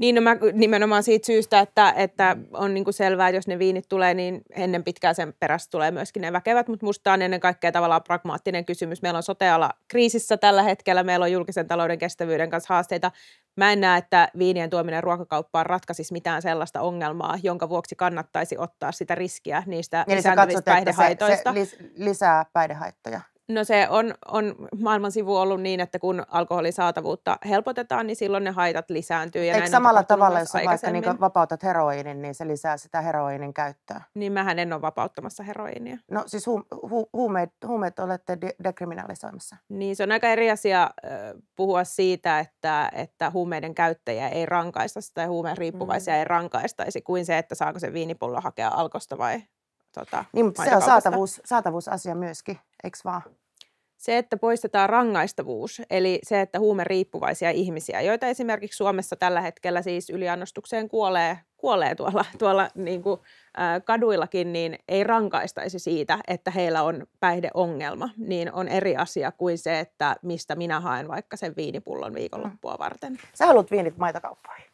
Niin, no mä nimenomaan siitä syystä, että, että on niin kuin selvää, että jos ne viinit tulee, niin ennen pitkään sen perässä tulee myöskin ne väkevät, mutta musta on ennen kaikkea tavallaan pragmaattinen kysymys. Meillä on soteala kriisissä tällä hetkellä, meillä on julkisen talouden kestävyyden kanssa haasteita. Mä en näe, että viinien tuominen ruokakauppaan ratkaisisi mitään sellaista ongelmaa, jonka vuoksi kannattaisi ottaa sitä riskiä niistä Eli lisääntyvistä katsot, päihdehaitoista. se, se lisää päihdehaittoja. No se on, on maailman sivu ollut niin, että kun alkoholin saatavuutta helpotetaan, niin silloin ne haitat lisääntyy. Ja Eikö näin samalla tavalla, jos vaikka niin vapautat heroiinin, niin se lisää sitä heroiinin käyttöä? Niin mähän en ole vapauttamassa heroiinia. No siis hu- hu- huumeet, huumeet olette de- dekriminalisoimassa. Niin se on aika eri asia äh, puhua siitä, että, että huumeiden käyttäjä ei rankaista tai huumeen riippuvaisia mm. ei rankaistaisi, kuin se, että saako se viinipullo hakea alkosta vai Tota, niin, mutta se on saatavuus, saatavuusasia myöskin, eikö vaan? se, että poistetaan rangaistavuus, eli se, että huumeriippuvaisia ihmisiä, joita esimerkiksi Suomessa tällä hetkellä siis yliannostukseen kuolee, kuolee tuolla, tuolla niin kuin, äh, kaduillakin, niin ei rankaistaisi siitä, että heillä on päihdeongelma, niin on eri asia kuin se, että mistä minä haen vaikka sen viinipullon viikonloppua mm. varten. Sä haluat viinit maitakauppoihin?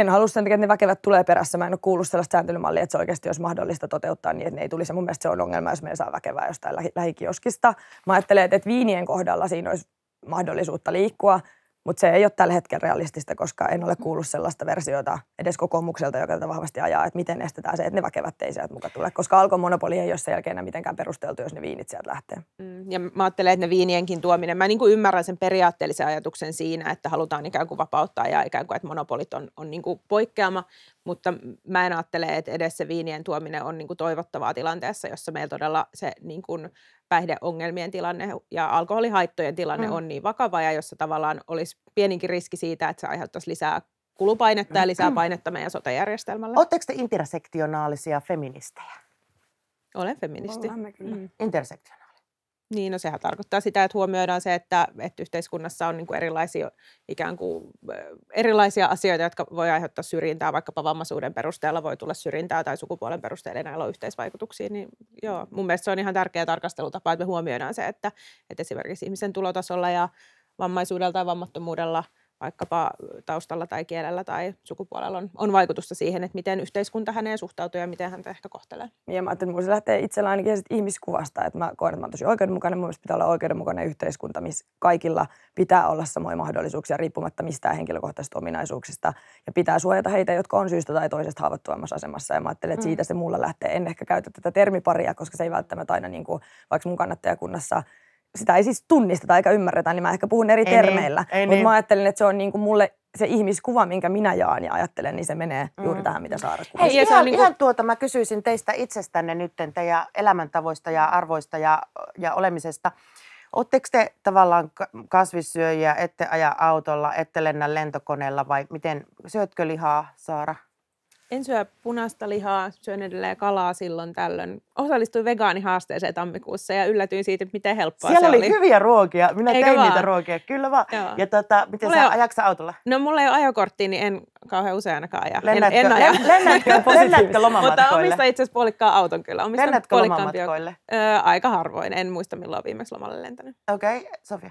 en halua sen takia, että ne väkevät tulee perässä. Mä en ole kuullut sellaista sääntelymallia, että se oikeasti olisi mahdollista toteuttaa niin, että ne ei tulisi. mun mielestä se on ongelma, jos me ei saa väkevää jostain lähi- lähikioskista. Mä ajattelen, että viinien kohdalla siinä olisi mahdollisuutta liikkua. Mutta se ei ole tällä hetkellä realistista, koska en ole kuullut sellaista versiota edes kokoomukselta, joka tätä vahvasti ajaa, että miten estetään se, että ne väkevät sieltä mukaan tule. Koska alkoi monopoli ei ole sen jälkeen enää mitenkään perusteltu, jos ne viinit sieltä lähtee. Mm, ja mä ajattelen, että ne viinienkin tuominen, mä niin kuin ymmärrän sen periaatteellisen ajatuksen siinä, että halutaan ikään kuin vapauttaa ja ikään kuin, että monopolit on, on niin kuin poikkeama, mutta mä en ajattele, että edes se viinien tuominen on niin kuin toivottavaa tilanteessa, jossa meillä todella se niin kuin, päihdeongelmien tilanne ja alkoholihaittojen tilanne mm. on niin vakava ja jossa tavallaan olisi pieninkin riski siitä, että se aiheuttaisi lisää kulupainetta ja lisää mm. painetta meidän sotajärjestelmällä. Oletteko te intersektionaalisia feministejä? Olen feministi. Olemme kyllä. Mm. mm. Intersektionaalisia. Niin, no sehän tarkoittaa sitä, että huomioidaan se, että, että yhteiskunnassa on niin kuin erilaisia, ikään kuin, erilaisia asioita, jotka voi aiheuttaa syrjintää. Vaikkapa vammaisuuden perusteella voi tulla syrjintää tai sukupuolen perusteella näillä on yhteisvaikutuksia. Niin joo, mun mielestä se on ihan tärkeä tarkastelutapa, että me huomioidaan se, että, että esimerkiksi ihmisen tulotasolla ja vammaisuudella tai vammattomuudella – vaikkapa taustalla tai kielellä tai sukupuolella on, on vaikutusta siihen, että miten yhteiskunta häneen suhtautuu ja miten häntä ehkä kohtelee. Ja mä ajattelin, että se lähtee itsellä ainakin ihmiskuvasta, että mä koen, että mä tosi oikeudenmukainen, mun pitää olla oikeudenmukainen yhteiskunta, missä kaikilla pitää olla samoja mahdollisuuksia riippumatta mistään henkilökohtaisista ominaisuuksista ja pitää suojata heitä, jotka on syystä tai toisesta haavoittuvammassa asemassa. Ja mä ajattelin, että mm. siitä se mulla lähtee. En ehkä käytä tätä termiparia, koska se ei välttämättä aina, niin kuin, vaikka mun kannattajakunnassa – sitä ei siis tunnisteta eikä ymmärretä, niin mä ehkä puhun eri ei niin, termeillä. Niin, mutta niin. mä ajattelin, että se on niin kuin mulle se ihmiskuva, minkä minä jaan ja ajattelen, niin se menee mm. juuri tähän, mitä Saara kuvasi. Hei, ihan, ihan, niin kuin... ihan tuota mä kysyisin teistä itsestänne nytten, teidän elämäntavoista ja arvoista ja, ja olemisesta. Oletteko te tavallaan kasvissyöjiä, ette aja autolla, ette lennä lentokoneella vai miten, syötkö lihaa, Saara? En syö punaista lihaa, syön edelleen kalaa silloin tällöin. Osallistuin vegaanihaasteeseen tammikuussa ja yllätyin siitä, miten helppoa Siellä se oli. oli hyviä ruokia, minä Eikä tein vaan? niitä ruokia, kyllä vaan. Joo. Ja tota, miten mulla sä, ajaksa autolla? No mulla ei ole ajokorttia, niin en kauhean usein ainakaan aja. Lennätkö, en, en aja. lennätkö, [LAUGHS] lennätkö lomamatkoille? Mutta omista itse asiassa puolikkaan auton kyllä. Omistan lennätkö lomamatkoille? Ö, aika harvoin, en muista milloin viimeksi lomalle lentänyt. Okei, okay. Sofia?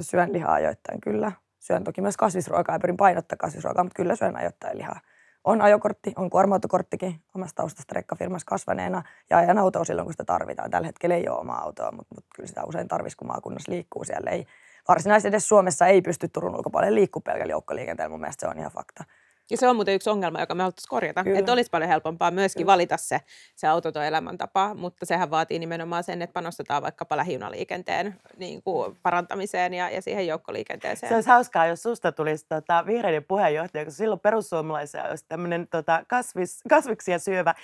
Syön lihaa ajoittain kyllä. Syön toki myös kasvisruokaa ja pyrin painottaa kasvisruokaa, mutta kyllä syön ajoittain lihaa on ajokortti, on kuorma-autokorttikin omasta taustasta rekkafirmassa kasvaneena ja ajan autoa silloin, kun sitä tarvitaan. Tällä hetkellä ei ole omaa autoa, mutta, mutta kyllä sitä usein tarvitsisi, kun maakunnassa liikkuu siellä. Ei, varsinaisesti edes Suomessa ei pysty Turun ulkopuolelle liikkuu pelkällä joukkoliikenteellä, mun mielestä se on ihan fakta. Ja se on muuten yksi ongelma, joka me haluttaisiin korjata. Kyllä. Että olisi paljon helpompaa myöskin Kyllä. valita se, se autoton elämäntapa, mutta sehän vaatii nimenomaan sen, että panostetaan vaikkapa lähijunaliikenteen niin kuin parantamiseen ja, ja siihen joukkoliikenteeseen. Se olisi hauskaa, jos susta tulisi tota, vihreiden puheenjohtaja, koska silloin perussuomalaisia olisi tämmöinen tota, kasvis, kasviksia syövä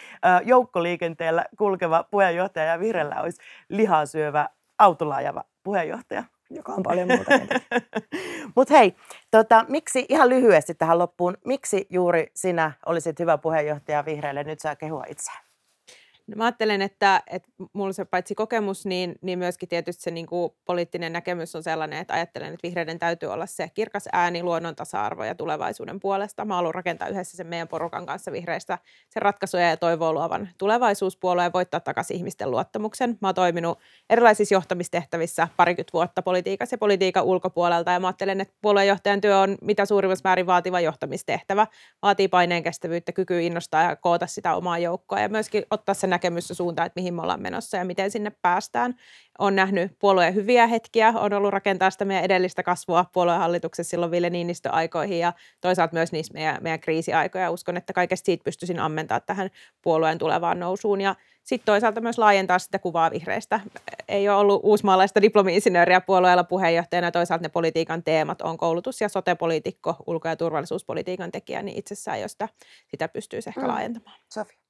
joukkoliikenteellä kulkeva puheenjohtaja ja vihreällä olisi lihaa syövä autolla ajava puheenjohtaja joka on paljon muuta. [LAUGHS] Mutta hei, tota, miksi ihan lyhyesti tähän loppuun, miksi juuri sinä olisit hyvä puheenjohtaja vihreille? Nyt saa kehua itseään. No mä ajattelen, että, että mulla se paitsi kokemus, niin, niin myöskin tietysti se niin kuin poliittinen näkemys on sellainen, että ajattelen, että vihreiden täytyy olla se kirkas ääni luonnon tasa-arvo ja tulevaisuuden puolesta. Mä haluan rakentaa yhdessä sen meidän porukan kanssa vihreistä sen ratkaisuja ja toivoa luovan tulevaisuuspuolueen ja voittaa takaisin ihmisten luottamuksen. Mä oon toiminut erilaisissa johtamistehtävissä parikymmentä vuotta politiikassa ja politiikan ulkopuolelta ja mä ajattelen, että puoluejohtajan työ on mitä suurimmassa määrin vaativa johtamistehtävä. Vaatii paineen kestävyyttä, kykyä innostaa ja koota sitä omaa joukkoa ja myöskin ottaa sen näkemys ja suunta, että mihin me ollaan menossa ja miten sinne päästään. on nähnyt puolueen hyviä hetkiä, on ollut rakentaa sitä meidän edellistä kasvua puoluehallituksessa silloin Ville niinistöaikoihin aikoihin ja toisaalta myös niissä meidän, meidän kriisiaikoja. Uskon, että kaikesta siitä pystyisin ammentaa tähän puolueen tulevaan nousuun ja sitten toisaalta myös laajentaa sitä kuvaa vihreistä. Ei ole ollut uusmaalaista diplomi-insinööriä puolueella puheenjohtajana. Toisaalta ne politiikan teemat on koulutus ja sotepoliitikko, ulko- ja turvallisuuspolitiikan tekijä, niin itsessään jo sitä, sitä pystyisi ehkä mm. laajentamaan. Sofia.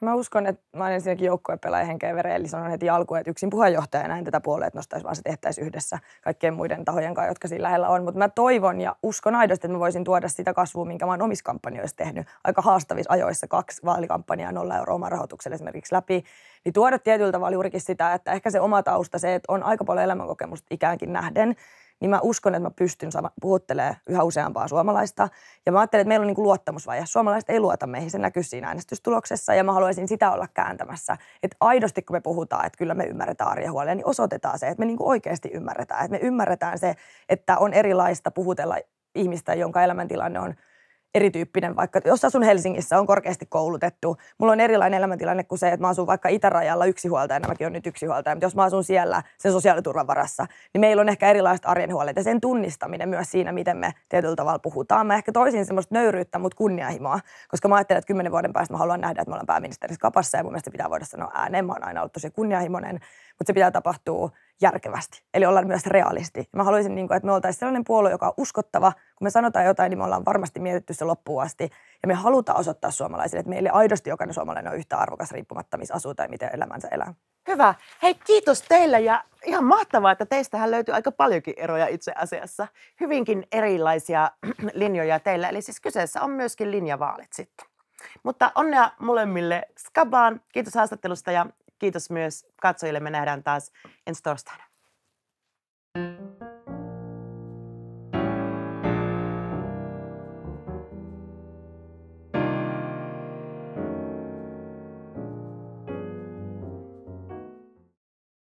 Mä uskon, että mä olen ensinnäkin joukkueen pelaaja henkeä vereen, eli sanon heti alkuun, että yksin puheenjohtaja näin tätä puolea, että nostaisi, vaan se tehtäisiin yhdessä kaikkien muiden tahojen kanssa, jotka siinä lähellä on. Mutta mä toivon ja uskon aidosti, että mä voisin tuoda sitä kasvua, minkä mä oon omissa kampanjoissa tehnyt aika haastavissa ajoissa, kaksi vaalikampanjaa nolla euroa oman rahoituksen esimerkiksi läpi, niin tuoda tietyllä tavalla juurikin sitä, että ehkä se oma tausta, se, että on aika paljon elämänkokemusta ikäänkin nähden, niin mä uskon, että mä pystyn puhuttelemaan yhä useampaa suomalaista. Ja mä ajattelen, että meillä on niin kuin luottamusvaje. Suomalaiset ei luota meihin, se näkyy siinä äänestystuloksessa ja mä haluaisin sitä olla kääntämässä. Että aidosti kun me puhutaan, että kyllä me ymmärretään arjen huolia, niin osoitetaan se, että me niin kuin oikeasti ymmärretään. Että me ymmärretään se, että on erilaista puhutella ihmistä, jonka elämäntilanne on – erityyppinen, vaikka jos asun Helsingissä, on korkeasti koulutettu. Mulla on erilainen elämäntilanne kuin se, että mä asun vaikka itärajalla yksihuoltajana, mäkin on nyt yksihuoltaja, mutta jos mä asun siellä sen sosiaaliturvan varassa, niin meillä on ehkä erilaiset arjen huolet ja sen tunnistaminen myös siinä, miten me tietyllä tavalla puhutaan. Mä ehkä toisin semmoista nöyryyttä, mutta kunnianhimoa, koska mä ajattelen, että kymmenen vuoden päästä mä haluan nähdä, että mä olen pääministerissä kapassa ja mun mielestä pitää voida sanoa ääneen. Mä oon aina ollut tosi kunnianhimoinen mutta se pitää tapahtua järkevästi. Eli ollaan myös realisti. Mä haluaisin, niin kuin, että me oltaisiin sellainen puolue, joka on uskottava. Kun me sanotaan jotain, niin me ollaan varmasti mietitty se loppuun asti. Ja me halutaan osoittaa suomalaisille, että meille aidosti jokainen suomalainen on yhtä arvokas riippumatta, missä asuu tai miten elämänsä elää. Hyvä. Hei, kiitos teille ja ihan mahtavaa, että teistähän löytyy aika paljonkin eroja itse asiassa. Hyvinkin erilaisia [CLEARS THROAT] linjoja teillä. Eli siis kyseessä on myöskin linjavaalit sitten. Mutta onnea molemmille Skabaan. Kiitos haastattelusta ja Kiitos myös katsojille. Me nähdään taas ensi torstaina. thank you